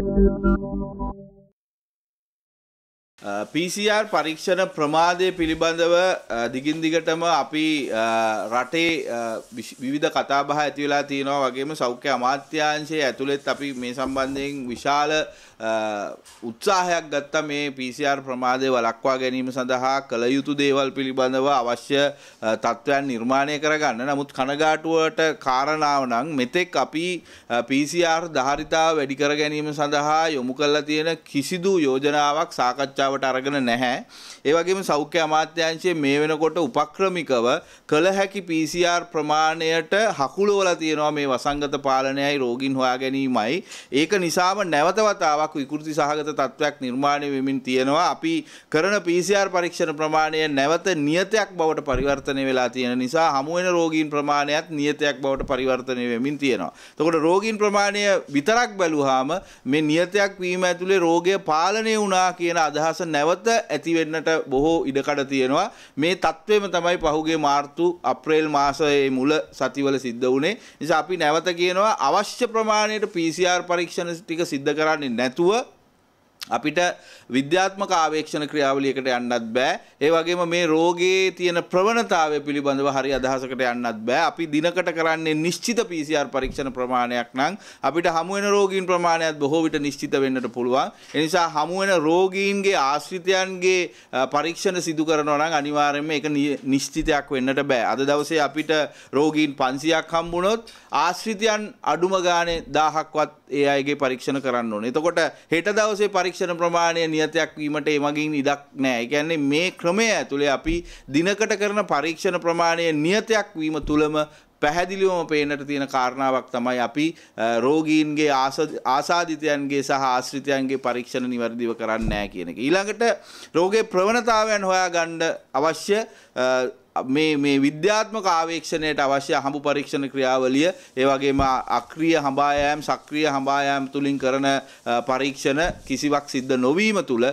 Thank you. PCR පරීක්ෂණ ප්‍රමාදය පිළිබඳව දිගින් දිගටම අපි රටේ විවිධ කතාබහ ඇති වෙලා තියෙනවා වගේම සෞඛ්‍ය අමාත්‍යාංශයේ ඇතුළෙත් අපි මේ සම්බන්ධයෙන් විශාල උත්සාහයක් ගත්තා මේ PCR ප්‍රමාදය වළක්වා ගැනීම සඳහා කළ යුතු දේවල් පිළිබඳව අවශ්‍ය තත්ත්වයන් නිර්මාණය කරගන්න. නමුත් කනගාටුවට කාරණාව නම් මෙතෙක් අපි PCR ධාරිතාව වැඩි කර ගැනීම සඳහා යොමු කරලා තියෙන කිසිදු යෝජනාවක් සාකච්ඡා සාකච්ඡාවට අරගෙන නැහැ. ඒ වගේම සෞඛ්‍ය අමාත්‍යාංශයේ මේ වෙනකොට උපක්‍රමිකව කළ හැකි PCR ප්‍රමාණයට හකුලවලා තියෙනවා මේ වසංගත පාලනයයි රෝගීන් හොයා ගැනීමයි. ඒක නිසාම නැවත වතාවක් විකෘති සහගත තත්වයක් නිර්මාණය වෙමින් තියෙනවා. අපි කරන PCR පරීක්ෂණ ප්‍රමාණය නැවත නියතයක් බවට පරිවර්තනය වෙලා තියෙන නිසා හමු වෙන රෝගීන් ප්‍රමාණයත් නියතයක් බවට පරිවර්තනය වෙමින් තියෙනවා. එතකොට රෝගීන් ප්‍රමාණය විතරක් බැලුවාම මේ නියතයක් වීම ඇතුලේ රෝගය පාලනය වුණා කියන අදහස විනාශ නැවත ඇතිවෙන්නට බොහෝ ඉඩකඩ තියෙනවා මේ තත්ත්වයම තමයි පහුගේ මාර්තු අප්‍රේල් මාසයේ මුල සතිවල සිද්ධ වුණේ නිසා අපි නැවත කියනවා අවශ්‍ය ප්‍රමාණයට PCR පරීක්ෂණ ටික සිද්ධ කරන්නේ නැතුව අපිට විද්‍යාත්මක ආවේක්ෂණ ක්‍රියාවලියකට යන්නත් බෑ. ඒ වගේම මේ රෝගයේ තියෙන ප්‍රවණතාවය පිළිබඳව හරි අදහසකට යන්නත් බෑ. අපි දිනකට කරන්නේ නිශ්චිත PCR පරීක්ෂණ ප්‍රමාණයක් නම් අපිට හමු වෙන රෝගීන් ප්‍රමාණයත් බොහෝ විට නිශ්චිත වෙන්නට පුළුවන්. ඒ නිසා හමු වෙන රෝගීන්ගේ ආශ්‍රිතයන්ගේ පරීක්ෂණ සිදු කරනවා නම් අනිවාර්යයෙන්ම ඒක නිශ්චිතයක් වෙන්නට බෑ. අද දවසේ අපිට රෝගීන් 500ක් හම්බුනොත් ආශ්‍රිතයන් අඩුම ගානේ 1000ක්වත් ඒ අයගේ පරීක්ෂණ කරන්න ඕනේ. එතකොට හෙට දවසේ පරීක්ෂණ පරීක්ෂණ ප්‍රමාණය නියතයක් වීමට එමගින් ඉඩක් නෑ. කියන්නේ මේ ක්‍රමය ඇතුළේ අපි දිනකට කරන පරීක්ෂණ ප්‍රමාණය නියතයක් වීම තුළම පැහැදිලිවම පේනට තියෙන කාරණාවක් තමයි අපි රෝගීන්ගේ ආසාධිතයන්ගේ සහ ආශ්‍රිතයන්ගේ පරීක්ෂණ නිවැරදිව කරන්නේ නැහැ කියන එක. ඊළඟට රෝගේ ප්‍රවණතාවයන් හොයාගන්න අවශ්‍ය මේ මේ විද්‍යාත්මක ආවේක්ෂණයට අවශ්‍ය හඹු පරීක්ෂණ ක්‍රියාවලිය ඒ වගේම අක්‍රීය හඹායෑම් සක්‍රීය හඹායෑම් තුලින් කරන පරීක්ෂණ කිසිවක් සිද්ධ නොවීම තුල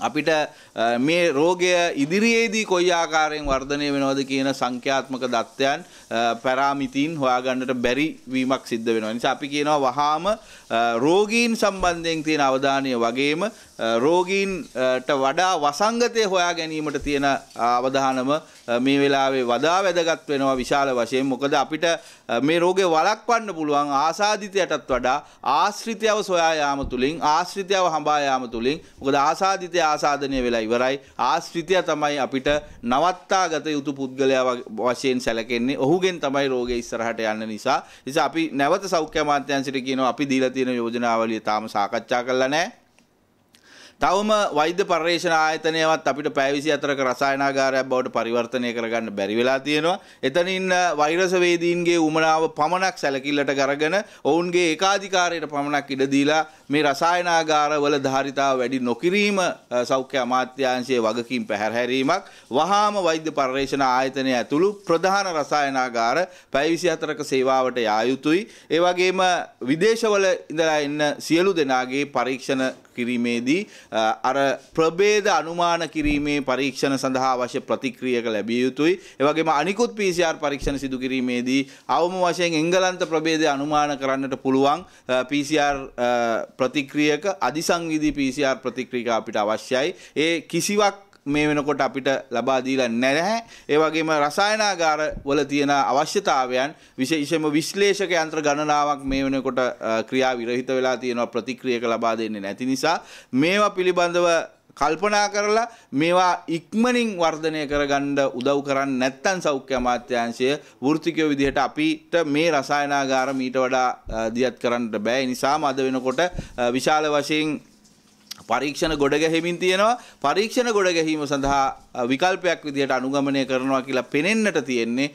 අපිට මේ රෝගය ඉදිරියේදී කොයි ආකාරයෙන් වර්ධනය වෙනවද කියන සංඛ්‍යාත්මක දත්තයන් පැරාමිතීන් හොයාගන්නට බැරි වීමක් සිද්ධ වෙනවා. නිසා අපි කියනවා වහාම රෝගීන් සම්බන්ධයෙන් තියෙන අවධානය වගේම රෝගීන්ට වඩා වසංගතය හොයා ගැනීමට තියෙන අවධානම මේ වෙලාවේ වඩා වැදගත් වෙනවා විශාල වශයෙන් මොකද අපිට මේ රෝගේ වළක්වන්න පුළුවන් ආසාදිතයටත් වඩා ආශ්‍රිතයව සොයා යාම තුලින් ආශ්‍රිතයව හඹා යාම තුලින් මොකද ආසාදිතය ආසාදනය වෙලා ඉවරයි ආශ්‍රිතය තමයි අපිට නවත්තා ගත යුතු පුද්ගලයා වශයෙන් සැලකෙන්නේ ඔහුගෙන් තමයි රෝගේ ඉස්සරහට යන්න නිසා නිසා අපි නැවත සෞඛ්‍ය අමාත්‍යාංශයට කියනවා අපි දීලා තියෙන යෝජනාවලිය තාම සාකච්ඡා කරලා නැහැ තවම වෛද්‍ය පර්යේෂණ ආයතනයවත් අපිට පැවිසි අතරක රසායනාගාරයක් බවට පරිවර්තනය කරගන්න බැරි වෙලා තියෙනවා. එතනින් වෛරසවේදීන්ගේ උමනාව පමණක් සැලකිල්ලට කරගෙන ඔවුන්ගේ ඒකාධිකාරයට පමණක් ඉඩ දීලා මේ රසායනාගාරවල ධාරිතාව වැඩි නොකිරීම සෞඛ්‍ය අමාත්‍යාංශයේ වගකීම් පැහැරහැරීමක් වහාම වෛද්‍ය පර්යේෂණ ආයතනය ඇතුළු ප්‍රධාන රසායනාගාර පැවිසි අතරක සේවාවට යා යුතුයි. ඒ වගේම විදේශවල ඉඳලා එන්න සියලු දෙනාගේ පරීක්ෂණ කිරීමේදී අර ප්‍රභේද අනුමාන කිරීමේ පරීක්ෂණ සඳහා අවශ්‍ය ප්‍රතික්‍රියක ලැබිය යුතුයි. ඒ වගේම අනිකුත් PCR පරීක්ෂණ සිදු කිරීමේදී අවම වශයෙන් එංගලන්ත ප්‍රභේදය අනුමාන කරන්නට පුළුවන් PCR ප්‍රතික්‍රියක අධිසංවිධි PCR ප්‍රතික්‍රියක අපිට අවශ්‍යයි. ඒ කිසිවක් මේ වෙනකොට අපිට ලබා දීලා නැහැ. ඒ වගේම රසායනාගාර වල තියෙන අවශ්‍යතාවයන් විශේෂයෙන්ම විශ්ලේෂක යන්ත්‍ර ගණනාවක් මේ වෙනකොට ක්‍රියා විරහිත වෙලා තියෙනවා ප්‍රතික්‍රියක ලබා දෙන්නේ නැති නිසා මේවා පිළිබඳව කල්පනා කරලා මේවා ඉක්මනින් වර්ධනය කරගන්න උදව් කරන්න නැත්තම් සෞඛ්‍ය අමාත්‍යාංශය වෘත්තිකය විදිහට අපිට මේ රසායනාගාර මීට වඩා දියත් කරන්න බෑ. ඒ නිසාම අද වෙනකොට විශාල වශයෙන් පරීක්ෂණ ගොඩ ගැහිමින් තියෙනවා පරීක්ෂණ ගොඩ ගැහීම සඳහා විකල්පයක් විදිහට අනුගමනය කරනවා කියලා පෙනෙන්නට තියෙන්නේ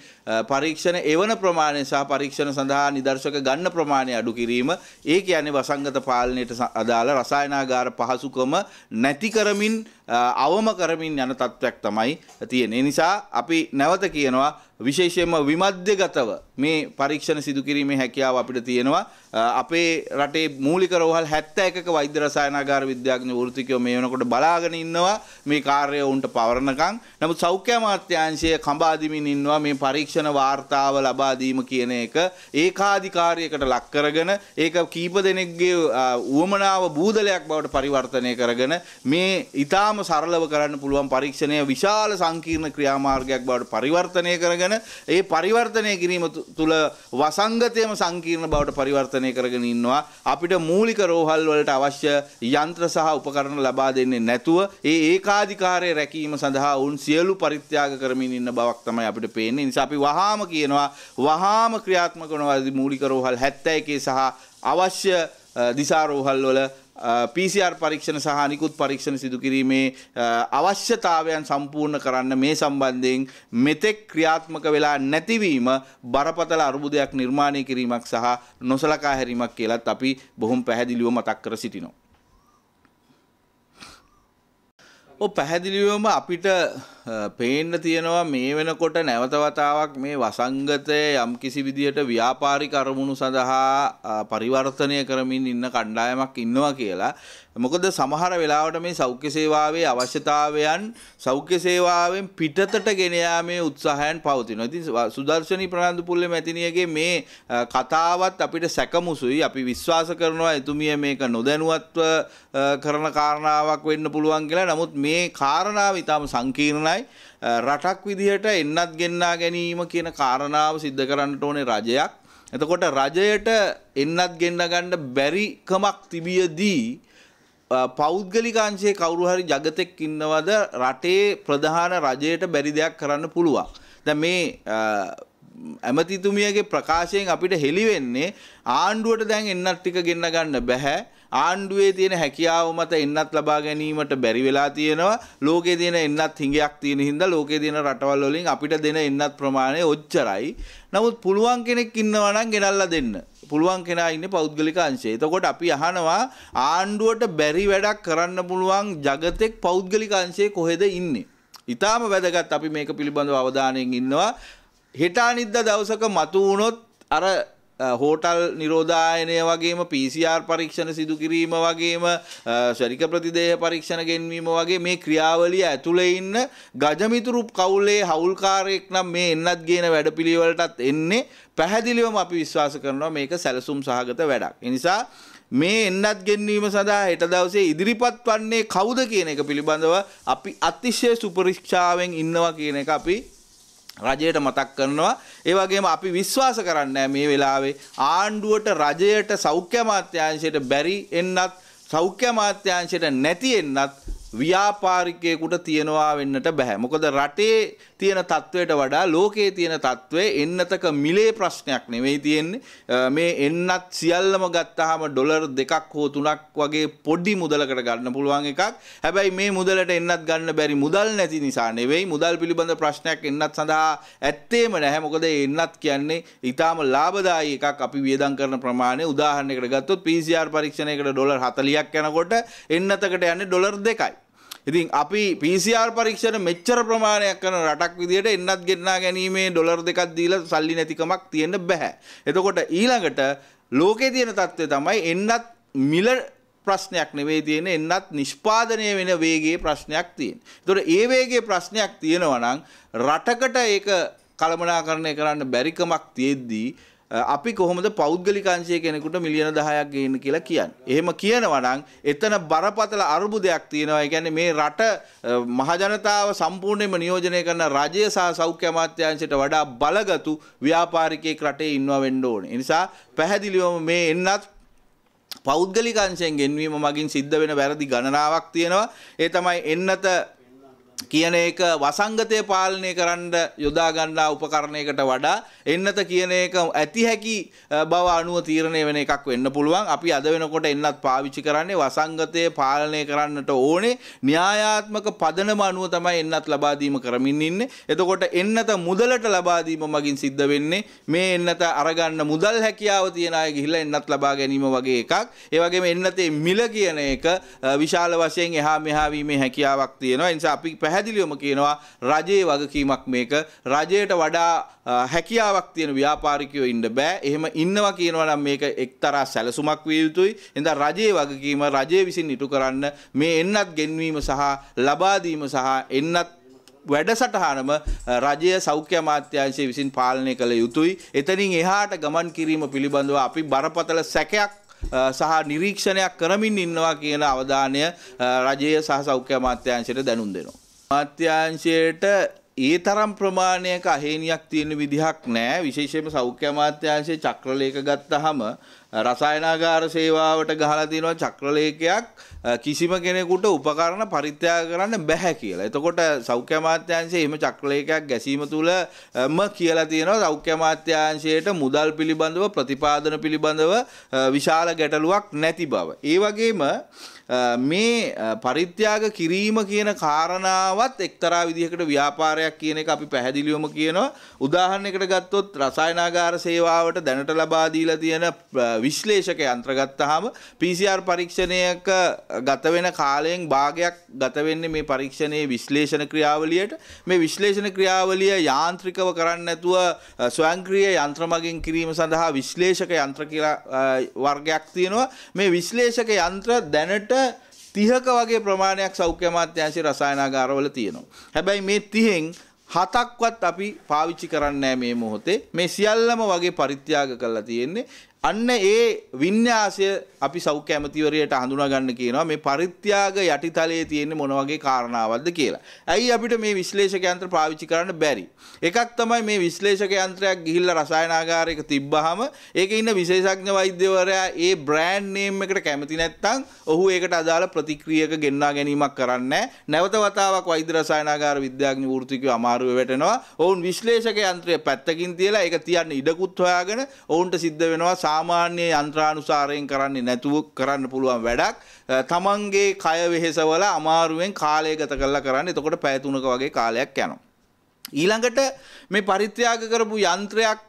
පරීක්ෂණ එවන ප්‍රමාණය සහ පරීක්ෂණ සඳහා නිදර්ශක ගන්න ප්‍රමාණය අඩු කිරීම ඒ කියන්නේ වසංගත පාලනයට අදාළ රසායනාගාර පහසුකම නැති කරමින් අවම කරමින් යන තත්ත්වයක් තමයි තියෙන්නේ. නිසා අපි නැවත කියනවා විශේෂයෙන්ම විමධ්‍යගතව මේ පරීක්ෂණ සිදු කිරීමේ හැකියාව අපිට තියෙනවා. අපේ රටේ මූලික රෝහල් 71ක වෛද්‍ය රසායනාගාර විද්‍යාඥ වෘත්තිකයෝ මේ වෙනකොට බලාගෙන ඉන්නවා මේ කාර්යය උන්ට පවරනකම්. නමුත් සෞඛ්‍ය අමාත්‍යාංශය කඹාදිමින් ඉන්නවා මේ පරීක්ෂණ පරීක්ෂණ වාර්තාව ලබා දීම කියන එක ඒකාධිකාරයකට ලක් කරගෙන ඒක කීප දෙනෙක්ගේ උවමනාව බූදලයක් බවට පරිවර්තනය කරගෙන මේ ඊටාම සරලව කරන්න පුළුවන් පරීක්ෂණය විශාල සංකීර්ණ ක්‍රියාමාර්ගයක් බවට පරිවර්තනය කරගෙන ඒ පරිවර්තනය කිරීම තුළ වසංගතයම සංකීර්ණ බවට පරිවර්තනය කරගෙන ඉන්නවා අපිට මූලික රෝහල් වලට අවශ්‍ය යන්ත්‍ර සහ උපකරණ ලබා දෙන්නේ නැතුව ඒ ඒකාධිකාරය රැකීම සඳහා උන් සියලු පරිත්‍යාග කරමින් ඉන්න බවක් තමයි අපිට පේන්නේ. නිසා අපි වහාම කියනවා වහාම ක්‍රියාත්මක වන මූලික රෝහල් 71 සහ අවශ්‍ය දිසා රෝහල් වල PCR පරීක්ෂණ සහ අනිකුත් පරීක්ෂණ සිදු කිරීමේ අවශ්‍යතාවයන් සම්පූර්ණ කරන්න මේ සම්බන්ධයෙන් මෙතෙක් ක්‍රියාත්මක වෙලා නැතිවීම බරපතල අර්බුදයක් නිර්මාණය කිරීමක් සහ නොසලකා හැරීමක් කියලත් අපි බොහොම පැහැදිලිව මතක් කර සිටිනවා. ඔ පැහැදිලිවම අපිට පේන්න තියෙනවා මේ වෙනකොට නැවතවතාවක් මේ වසංගතය යම් කිසි විදියට ව්‍යාපාරි කරමුණු සඳහා පරිවර්තනය කරමින් ඉන්න කණ්ඩායමක් ඉන්නවා කියලා. මොකද සමහර වෙලාවට මේ සෞඛ්‍ය සේවාවේ අවශ්‍යතාවයන් සෞඛ්‍ය සේවාවෙන් පිටතට ගෙන යාමේ උත්සාහයන් පවතිනවා. ඉතින් සුදර්ශනී ප්‍රනාන්දු පුල්ලේ මැතිණියගේ මේ කතාවත් අපිට සැකමුසුයි. අපි විශ්වාස කරනවා එතුමිය මේක නොදැනුවත්ව කරන කාරණාවක් වෙන්න පුළුවන් කියලා. නමුත් මේ කාරණාව ඊටම සංකීර්ණයි. ප්‍රමාණයයි රටක් විදිහට එන්නත් ගෙන්නා ගැනීම කියන කාරණාව සිද්ධ කරන්නට ඕනේ රජයක්. එතකොට රජයට එන්නත් ගෙන්න ගන්න බැරිකමක් තිබියදී පෞද්ගලිකාංශයේ කවුරු හරි జగතෙක් ඉන්නවද රටේ ප්‍රධාන රජයට බැරි දෙයක් කරන්න පුළුවන්. දැන් මේ ඇමතිතුමියගේ ප්‍රකාශයෙන් අපිට හෙළි වෙන්නේ ආණ්ඩුවට දැන් එන්නත් ටික ගෙන්න ගන්න බෑ. ආණ්ඩුවේ තියෙන හැකියාව මත එන්නත් ලබා ගැනීමට බැරි වෙලා තියෙනවා ලෝකේ තියෙන එන්නත් හිඟයක් තියෙන හින්දා ලෝකේ තියෙන රටවල් වලින් අපිට දෙන එන්නත් ප්‍රමාණය ඔච්චරයි නමුත් පුළුවන් කෙනෙක් ඉන්නවා නම් ගෙනල්ලා දෙන්න පුළුවන් කෙනා ඉන්නේ පෞද්ගලික අංශේ. එතකොට අපි අහනවා ආණ්ඩුවට බැරි වැඩක් කරන්න පුළුවන් జగතෙක් පෞද්ගලික අංශේ කොහෙද ඉන්නේ? ඊටාම වැදගත් අපි මේක පිළිබඳව අවධානයෙන් ඉන්නවා. හෙට අනිද්දා දවසක මතු වුණොත් අර හෝටල් නිරෝධායනය වගේම PCR පරීක්ෂණ සිදු කිරීම වගේම ශරික ප්‍රතිදේහ පරීක්ෂණ ගෙන්වීම වගේ මේ ක්‍රියාවලිය ඇතුළේ ඉන්න ගජමිතුරු කවුලේ හවුල්කාරයෙක් නම් මේ එන්නත් ගේන වැඩපිළිවෙලටත් එන්නේ පැහැදිලිවම අපි විශ්වාස කරනවා මේක සැලසුම් සහගත වැඩක්. ඒ නිසා මේ එන්නත් ගෙන්වීම සඳහා හෙට දවසේ ඉදිරිපත් වන්නේ කවුද කියන එක පිළිබඳව අපි අතිශය සුපරික්ෂාවෙන් ඉන්නවා කියන එක අපි රජයට මතක් කරනවා ඒ වගේම අපි විශ්වාස කරන්නේ මේ වෙලාවේ ආණ්ඩුවට රජයට සෞඛ්‍ය අමාත්‍යාංශයට බැරි එන්නත් සෞඛ්‍ය අමාත්‍යාංශයට නැති එන්නත් ව්‍යාපාරිකයෙකුට තියෙනවා වෙන්නට බැහැ. මොකද රටේ තියෙන තත්ත්වයට වඩා ලෝකයේ තියෙන තත්ත්වය එන්නතක මිලේ ප්‍රශ්නයක් නෙවෙයි තියෙන්නේ. මේ එන්නත් සියල්ලම ගත්තාම ඩොලර් දෙකක් හෝ තුනක් වගේ පොඩි මුදලකට ගන්න පුළුවන් එකක්. හැබැයි මේ මුදලට එන්නත් ගන්න බැරි මුදල් නැති නිසා නෙවෙයි. මුදල් පිළිබඳ ප්‍රශ්නයක් එන්නත් සඳහා ඇත්තේම නැහැ. මොකද එන්නත් කියන්නේ ඊටාම ලාභදායී එකක් අපි වියදම් කරන ප්‍රමාණය. උදාහරණයකට ගත්තොත් PCR පරීක්ෂණයකට ඩොලර් 40ක් යනකොට එන්නතකට යන්නේ ඩොලර් 2යි. ඉතින් අපි PCR පරීක්ෂණ මෙච්චර ප්‍රමාණයක් කරන රටක් විදිහට එන්නත් ගෙන්නා ගැනීමේ ඩොලර් දෙකක් දීලා සල්ලි නැතිකමක් තියෙන්න බෑ. එතකොට ඊළඟට ලෝකේ තියෙන තත්ත්වය තමයි එන්නත් මිල ප්‍රශ්නයක් නෙවෙයි තියෙන එන්නත් නිෂ්පාදනය වෙන වේගයේ ප්‍රශ්නයක් තියෙන. ඒතොර ඒ වේගයේ ප්‍රශ්නයක් තියෙනවා නම් රටකට ඒක කළමනාකරණය කරන්න බැරිකමක් තියෙද්දී අපි කොහොමද පෞද්ගලිකංශය කෙනෙකුට මිලියන 10ක් ගේන්න කියලා කියන්නේ. එහෙම කියනවා නම් එතන බරපතල අරුබුදයක් තියෙනවා. ඒ කියන්නේ මේ රට මහජනතාව සම්පූර්ණයෙන්ම නියෝජනය කරන රජය සහ සෞඛ්‍ය අමාත්‍යාංශයට වඩා බලගතු ව්‍යාපාරිකයෙක් රටේ ඉන්නවා වෙන්න ඕනේ. ඒ නිසා පැහැදිලිවම මේ එන්නත් පෞද්ගලිකංශයෙන් ගෙන්වීම මගින් සිද්ධ වෙන වැරදි ගණනාවක් තියෙනවා. ඒ තමයි එන්නත කියන එක වසංගතය පාලනය කරන්න යොදාගන්නා උපකරණයකට වඩා එන්නත කියන එක ඇති හැකි බව අනුව තීරණය වෙන එකක් වෙන්න පුළුවන් අපි අද වෙනකොට එන්නත් පාවිච්චි කරන්නේ වසංගතය පාලනය කරන්නට ඕනේ න්‍යායාත්මක පදනම අනුව තමයි එන්නත් ලබාදීම කරමින් ඉන්නේ එතකොට එන්නත මුදලට ලබාදීම මගින් සිද්ධ වෙන්නේ මේ එන්නත අරගන්න මුදල් හැකියාව තියෙන අය ගිහිල්ලා එන්නත් ලබා ගැනීම වගේ එකක් ඒ වගේම එන්නතේ මිල කියන එක විශාල වශයෙන් එහා මෙහා වීමේ හැකියාවක් තියෙනවා ඒ නිසා අපි පැහැදිලිවම කියනවා රජයේ වගකීමක් මේක රජයට වඩා හැකියාවක් තියෙන ව්‍යාපාරිකයෝ ඉන්න බෑ එහෙම ඉන්නවා කියනවා නම් මේක එක්තරා සැලසුමක් විය යුතුයි එඳා රජයේ වගකීම රජය විසින් ඉටු කරන්න මේ එන්නත් ගෙන්වීම සහ ලබා දීම සහ එන්නත් වැඩසටහනම රජය සෞඛ්‍ය අමාත්‍යංශය විසින් පාලනය කළ යුතුයි. එතනින් එහාට ගමන් කිරීම පිළිබඳව අපි බරපතල සැකයක් සහ නිරීක්ෂණයක් කරමින් ඉන්නවා කියන අවධානය රජය සහ සෞඛ්‍ය අමාත්‍යංශයට දැනුම් දෙනවා. අමාත්‍යංශයට ඒ තරම් ප්‍රමාණයක අහේනියක් තියෙන විදිහක් නෑ විශේෂයෙන්ම සෞඛ්‍ය අමාත්‍යංශයේ චක්‍රලේඛ ගත්තහම රසායනාගාර සේවාවට ගහලා තියෙනවා චක්‍රලේඛයක් කිසිම කෙනෙකුට උපකරණ පරිත්‍යාග කරන්න බැහැ කියලා. එතකොට සෞඛ්‍ය අමාත්‍යාංශයේ එහෙම චක්‍රලේඛයක් ගැසීම තුලම කියලා තියෙනවා සෞඛ්‍ය අමාත්‍යාංශයට මුදල් පිළිබඳව ප්‍රතිපාදන පිළිබඳව විශාල ගැටලුවක් නැති බව. ඒ වගේම මේ පරිත්‍යාග කිරීම කියන කාරණාවත් එක්තරා විදිහකට ව්‍යාපාරයක් කියන එක අපි පැහැදිලිවම කියනවා. උදාහරණයකට ගත්තොත් රසායනාගාර සේවාවට දැනට ලබා දීලා තියෙන විශ්ලේෂක යන්ත්‍රගත්තහම PCR පරීක්ෂණයක ගත වෙන කාලයෙන් භාගයක් ගත වෙන්නේ මේ පරීක්ෂණයේ විශ්ලේෂණ ක්‍රියාවලියට මේ විශ්ලේෂණ ක්‍රියාවලිය යාන්ත්‍රිකව කරන්න නැතුව ස්වයංක්‍රීය යන්ත්‍ර මගින් කිරීම සඳහා විශ්ලේෂක යන්ත්‍ර කියලා වර්ගයක් තියෙනවා මේ විශ්ලේෂක යන්ත්‍ර දැනට තිහක වගේ ප්‍රමාණයක් සෞඛ්‍ය අමාත්‍යංශයේ රසායනාගාරවල තියෙනවා. හැබැයි මේ 30න් හතක්වත් අපි පාවිච්චි කරන්නේ මේ මොහොතේ. මේ සියල්ලම වගේ පරිත්‍යාග කරලා තියෙන්නේ. අන්න ඒ විඤ්ඤාසය අපි සෞඛ්‍ය ඇමතිවරයට හඳුනා ගන්න කියනවා මේ පරිත්‍යාග යටිතලයේ තියෙන මොන වගේ කාරණාවක්ද කියලා. ඇයි අපිට මේ විශ්ලේෂක යන්ත්‍ර පාවිච්චි කරන්න බැරි? එකක් තමයි මේ විශ්ලේෂක යන්ත්‍රයක් ගිහිල්ලා රසායනාගාරයක තිබ්බහම ඒකේ ඉන්න විශේෂඥ වෛද්‍යවරයා ඒ බ්‍රෑන්ඩ් නේම් එකට කැමති නැත්නම් ඔහු ඒකට අදාළ ප්‍රතික්‍රියක ගෙන්වා ගැනීමක් කරන්නේ නැවත වතාවක් වෛද්‍ය රසායනාගාර විද්‍යාඥ වෘත්තිකව අමාරුවේ වැටෙනවා. ඔවුන් විශ්ලේෂක යන්ත්‍රය පැත්තකින් තියලා ඒක තියන්න ඉඩකුත් හොයාගෙන ඔවුන්ට සිද්ධ වෙනවා සාමාන්‍ය යන්ත්‍රානුසාරයෙන් කරන්නේ නැතුව කරන්න පුළුවන් වැඩක් තමන්ගේ කය වෙහෙසවල අමාරුවෙන් කාලය ගත කරලා කරන්න එතකොට පැය තුනක වගේ කාලයක් යනවා ඊළඟට මේ පරිත්‍යාග කරපු යන්ත්‍රයක්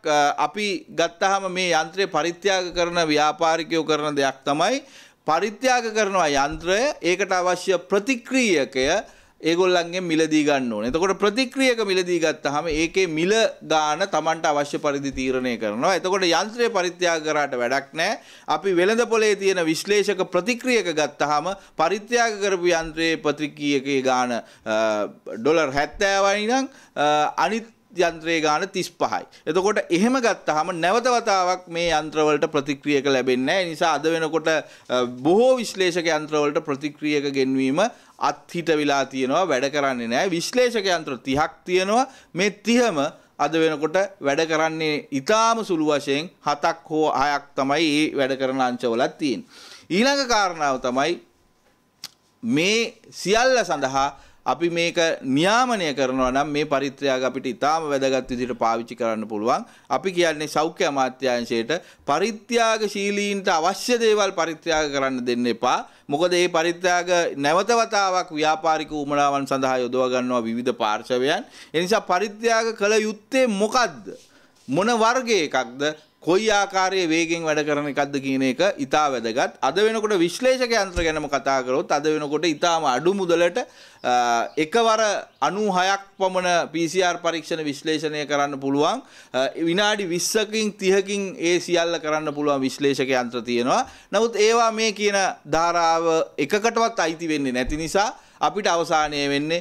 අපි ගත්තහම මේ යන්ත්‍රය පරිත්‍යාග කරන ව්‍යාපාරිකයෝ කරන දෙයක් තමයි පරිත්‍යාග කරනවා යන්ත්‍රය ඒකට අවශ්‍ය ප්‍රතික්‍රියකය ඒගොල්ලන්ගේ මිලදී ගන්න ඕනේ. එතකොට ප්‍රතික්‍රියක මිලදී ගත්තාම ඒකේ මිල ගාන Tamanට අවශ්‍ය පරිදි තීරණය කරනවා. එතකොට යන්ත්‍රය පරිත්‍යාග කරාට වැඩක් නැහැ. අපි වෙළඳ පොලේ තියෙන විශ්ලේෂක ප්‍රතික්‍රියක ගත්තාම පරිත්‍යාග කරපු යන්ත්‍රයේ ප්‍රතික්‍රියකේ ගාන ඩොලර් 70යි නම් අනිත් යන්ත්‍රයේ ගාන 35යි. එතකොට එහෙම ගත්තාම නැවත වතාවක් මේ යන්ත්‍රවලට ප්‍රතික්‍රියක ලැබෙන්නේ නැහැ. නිසා අද වෙනකොට බොහෝ විශ්ලේෂක යන්ත්‍රවලට ප්‍රතික්‍රියක ගෙන්වීම අත්හිට වෙලා තියෙනවා වැඩ කරන්නේ නැහැ. විශ්ලේෂක යන්ත්‍ර 30ක් තියෙනවා. මේ 30ම අද වෙනකොට වැඩ කරන්නේ ඊටාම සුළු වශයෙන් 7ක් හෝ 6ක් තමයි මේ වැඩ කරන අංශවලත් තියෙන්නේ. ඊළඟ කාරණාව තමයි මේ සියල්ල සඳහා අපි මේක නියාමනය කරනවා නම් මේ පරිත්‍රයාග අපිට ඉතාම වැදගත් විදිහට පාවිච්චි කරන්න පුළුවන්. අපි කියන්නේ සෞඛ්‍ය අමාත්‍යාංශයට පරිත්‍යාගශීලීන්ට අවශ්‍ය දේවල් පරිත්‍යාග කරන්න දෙන්න එපා. මොකද මේ පරිත්‍යාග නැවත වතාවක් ව්‍යාපාරික උමනාවන් සඳහා යොදවා ගන්නවා විවිධ පාර්ශවයන්. ඒ නිසා පරිත්‍යාග කළ යුත්තේ මොකද්ද? මොන වර්ගයේ එකක්ද කොයි ආකාරයේ වේගෙන් වැඩ කරන එකක්ද කියන එක ඉතා වැදගත්. අද වෙනකොට විශ්ලේෂක යන්ත්‍ර ගැනම කතා කරොත් අද වෙනකොට ඉතාම අඩු මුදලට එකවර 96ක් පමණ PCR පරීක්ෂණ විශ්ලේෂණය කරන්න පුළුවන්. විනාඩි 20කින් 30කින් ඒ සියල්ල කරන්න පුළුවන් විශ්ලේෂක යන්ත්‍ර තියෙනවා. නමුත් ඒවා මේ කියන ධාරාව එකකටවත් අයිති වෙන්නේ නැති නිසා අපිට අවසානය වෙන්නේ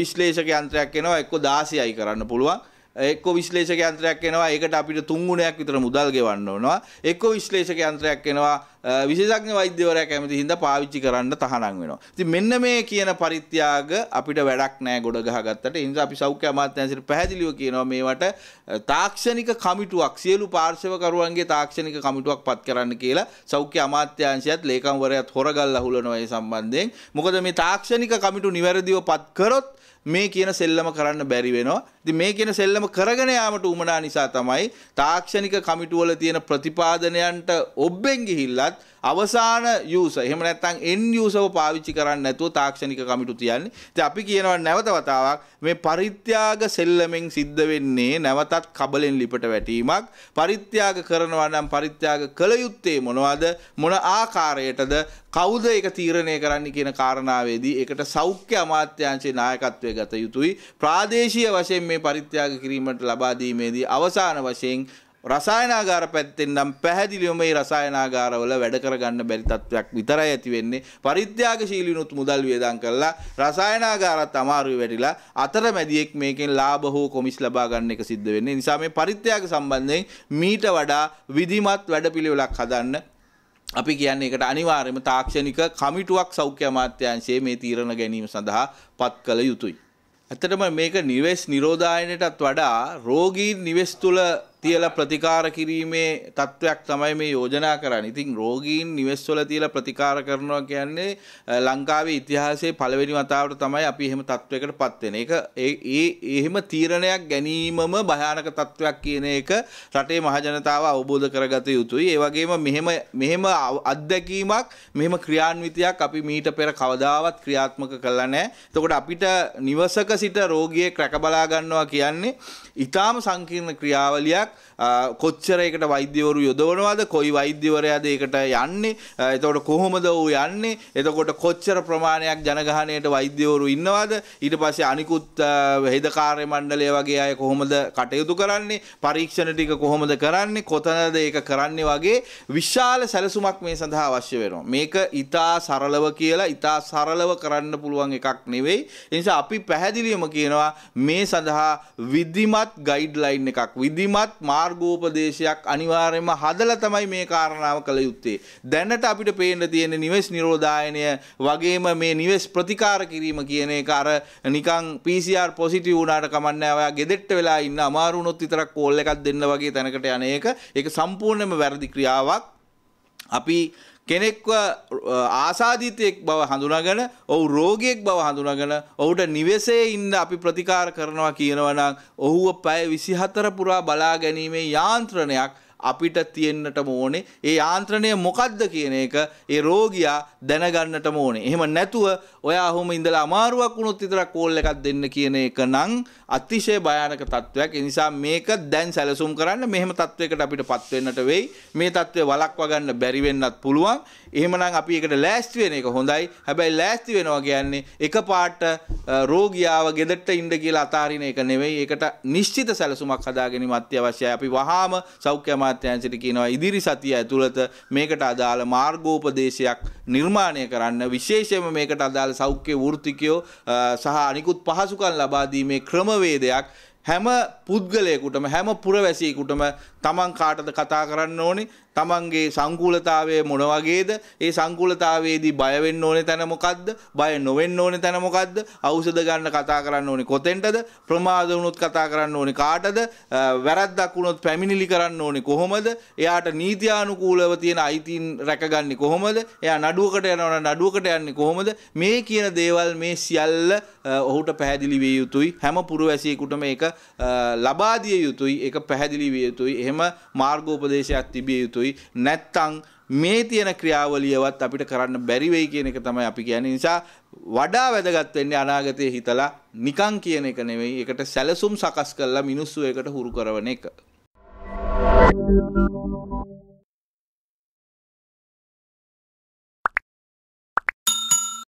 විශ්ලේෂක යන්ත්‍රයක් එනවා එක්ක 16යි කරන්න පුළුවන්. එක්ක විශ්ලේෂක යන්ත්‍රයක් එනවා ඒකට අපිට තුන්ගුණයක් විතර මුදල් ගෙවන්න ඕනවා එක්ක විශ්ලේෂක යන්ත්‍රයක් එනවා විශේෂඥ වෛද්‍යවරයා කැමති හින්දා පාවිච්චි කරන්න තහනම් වෙනවා. ඉතින් මෙන්න මේ කියන පරිත්‍යාග අපිට වැඩක් නෑ ගොඩ ගහගත්තට. ඒ නිසා අපි සෞඛ්‍ය අමාත්‍යාංශයට පැහැදිලිව කියනවා මේවට තාක්ෂණික කමිටුවක් සියලු පාර්ශවකරුවන්ගේ තාක්ෂණික කමිටුවක් පත් කරන්න කියලා සෞඛ්‍ය අමාත්‍යාංශයත් ලේකම්වරයාත් හොරගල්ලා හුලනවා ඒ සම්බන්ධයෙන්. මොකද මේ තාක්ෂණික කමිටු නිවැරදිව පත් කරොත් මේ කියන සෙල්ලම කරන්න බැරි වෙනවා. ඉතින් මේ කියන සෙල්ලම කරගෙන යාමට උමනා නිසා තමයි තාක්ෂණික කමිටුවල තියෙන ප්‍රතිපාදනයන්ට ඔබ්බෙන් ගිහිල්ලත් අවසාන යූස එහෙම නැත්නම් end userව පාවිච්චි කරන්නේ නැතුව තාක්ෂණික කමිටු තියන්නේ. ඉතින් අපි කියනවා නැවත වතාවක් මේ පරිත්‍යාග සෙල්ලමෙන් සිද්ධ වෙන්නේ නැවතත් කබලෙන් ලිපට වැටීමක්. පරිත්‍යාග කරනවා නම් පරිත්‍යාග කළ යුත්තේ මොනවද? මොන ආකාරයටද? කවුද ඒක තීරණය කරන්නේ කියන කාරණාවේදී ඒකට සෞඛ්‍ය අමාත්‍යාංශයේ නායකත්වය ගත යුතුයි. ප්‍රාදේශීය වශයෙන් මේ පරිත්‍යාග කිරීමට ලබා දීමේදී අවසාන වශයෙන් රසායනාගාර පැත්තෙන් නම් පැහැදිලිවම මේ රසායනාගාරවල වැඩ කරගන්න බැරි තත්වයක් විතරයි ඇති වෙන්නේ. පරිත්‍යාගශීලීනුත් මුදල් වියදම් කරලා රසායනාගාරත් අමාරුවේ වැටිලා අතරමැදියෙක් මේකෙන් ලාභ හෝ කොමිස් ලබා ගන්න එක සිද්ධ වෙන්නේ. නිසා මේ පරිත්‍යාග සම්බන්ධයෙන් මීට වඩා විධිමත් වැඩපිළිවෙලක් හදන්න අපි කියන්නේ එකට අනිවාර්යයෙන්ම තාක්ෂණික කමිටුවක් සෞඛ්‍ය අමාත්‍යාංශයේ මේ තීරණ ගැනීම සඳහා පත් කළ යුතුයි. ඇත්තටම මේක නිවෙස් නිරෝධායනයටත් වඩා රෝගීන් නිවෙස් තුළ තියලා ප්‍රතිකාර කිරීමේ තත්ත්වයක් තමයි මේ යෝජනා කරන්නේ. ඉතින් රෝගීන් නිවෙස්වල තියලා ප්‍රතිකාර කරනවා කියන්නේ ලංකාවේ ඉතිහාසයේ පළවෙනි වතාවට තමයි අපි එහෙම තත්ත්වයකට පත් වෙන්නේ. ඒක ඒ එහෙම තීරණයක් ගැනීමම භයානක තත්ත්වයක් කියන එක රටේ මහජනතාව අවබෝධ කරගත යුතුයි. ඒ වගේම මෙහෙම මෙහෙම අත්දැකීමක් මෙහෙම ක්‍රියාන්විතයක් අපි මීට පෙර කවදාවත් ක්‍රියාත්මක කළා නැහැ. එතකොට අපිට නිවසක සිට රෝගියෙක් රැකබලා ගන්නවා කියන්නේ ඊටාම සංකීර්ණ ක්‍රියාවලියක් කොච්චර එකට වෛද්‍යවරු යොදවනවාද කොයි වෛද්‍යවරයාද ඒකට යන්නේ එතකොට කොහොමද ඌ යන්නේ එතකොට කොච්චර ප්‍රමාණයක් ජනගහනයට වෛද්‍යවරු ඉන්නවාද ඊට පස්සේ අනිකුත් හෙදකාරය මණ්ඩලය වගේ අය කොහොමද කටයුතු කරන්නේ පරීක්ෂණ ටික කොහොමද කරන්නේ කොතනද ඒක කරන්නේ වගේ විශාල සැලසුමක් මේ සඳහා අවශ්‍ය වෙනවා මේක ඉතා සරලව කියලා ඉතා සරලව කරන්න පුළුවන් එකක් නෙවෙයි එනිසා අපි පැහැදිලිවම කියනවා මේ සඳහා විධිමත් ගයිඩ්ලයින් එකක් විධිමත් තවත් මාර්ගෝපදේශයක් අනිවාර්යයෙන්ම හදලා තමයි මේ කාරණාව කළ යුත්තේ. දැනට අපිට පේන්න තියෙන නිවෙස් නිරෝධායනය වගේම මේ නිවෙස් ප්‍රතිකාර කිරීම කියන එක අර නිකන් PCR පොසිටිව් වුණාට කමක් නැහැ. ඔයා ගෙදෙට්ට වෙලා ඉන්න අමාරු වුණොත් විතරක් කෝල් එකක් දෙන්න වගේ තැනකට යන එක ඒක සම්පූර්ණයෙන්ම වැරදි ක්‍රියාවක්. අපි කෙනෙක්ව ආසාධිතයෙක් බව හඳුනාගෙන ඔහු රෝගියෙක් බව හඳුනාගෙන ඔහුට නිවෙසේ ඉන්න අපි ප්‍රතිකාර කරනවා කියනවනම් ඔහුව පැය 24 පුරා බලා ගැනීමේ යාන්ත්‍රණයක් අපිට තියෙන්නටම ඕනේ ඒ යාන්ත්‍රණය මොකක්ද කියන එක ඒ රෝගියා දැනගන්නටම ඕනේ. එහෙම නැතුව ඔයා ඔහොම ඉඳලා අමාරුවක් වුණොත් විතරක් කෝල් එකක් දෙන්න කියන එක නම් අතිශය භයානක තත්වයක්. ඒ නිසා මේක දැන් සැලසුම් කරන්න මෙහෙම තත්වයකට අපිට පත් වෙන්නට වෙයි. මේ තත්ත්වය වළක්වා ගන්න බැරි වෙන්නත් පුළුවන්. එහෙමනම් අපි ඒකට ලෑස්ති වෙන එක හොඳයි. හැබැයි ලෑස්ති වෙනවා කියන්නේ එකපාරට රෝගියාව ගෙදරට ඉන්න කියලා අතාරින එක නෙවෙයි. ඒකට නිශ්චිත සැලසුමක් හදාගැනීම අත්‍යවශ්‍යයි. අපි වහාම සෞඛ්‍ය අමාත්‍යංශයට කියනවා ඉදිරි සතිය ඇතුළත මේකට අදාළ මාර්ගෝපදේශයක් නිර්මාණය කරන්න විශේෂයෙන්ම මේකට අදාළ සෞඛ්‍ය වෘත්තිකයෝ සහ අනිකුත් පහසුකම් ලබා දීමේ ක්‍රමවේදයක් හැම පුද්ගලයෙකුටම හැම පුරවැසියෙකුටම තමන් කාටද කතා කරන්න ඕනේ තමන්ගේ සංකූලතාවය මොන වගේද ඒ සංකූලතාවයේදී බය වෙන්න ඕනේ තැන මොකද්ද බය නොවෙන්න ඕනේ තැන මොකද්ද ඖෂධ ගන්න කතා කරන්න ඕනේ කොතෙන්ටද ප්‍රමාද වුණොත් කතා කරන්න ඕනේ කාටද වැරද්දක් වුණොත් පැමිණිලි කරන්න ඕනේ කොහොමද එයාට නීතියානුකූලව තියෙන අයිතීන් රැකගන්නේ කොහොමද එයා නඩුවකට යනවා නඩුවකට යන්නේ කොහොමද මේ කියන දේවල් මේ සියල්ල ඔහුට පැහැදිලි විය යුතුයි හැම පුරවැසියෙකුටම ඒක ලබා දිය යුතුයි ඒක පැහැදිලි විය යුතුයි එහෙම වශයෙන්ම මාර්ගෝපදේශයක් තිබිය යුතුයි නැත්තං මේ තියෙන ක්‍රියාවලියවත් අපිට කරන්න බැරි වෙයි කියන එක තමයි අපි කියන්නේ නිසා වඩා වැදගත් වෙන්නේ අනාගතයේ හිතලා නිකං කියන එක නෙවෙයි ඒකට සැලසුම් සකස් කරලා මිනිස්සු ඒකට හුරු කරන එක. Thank you.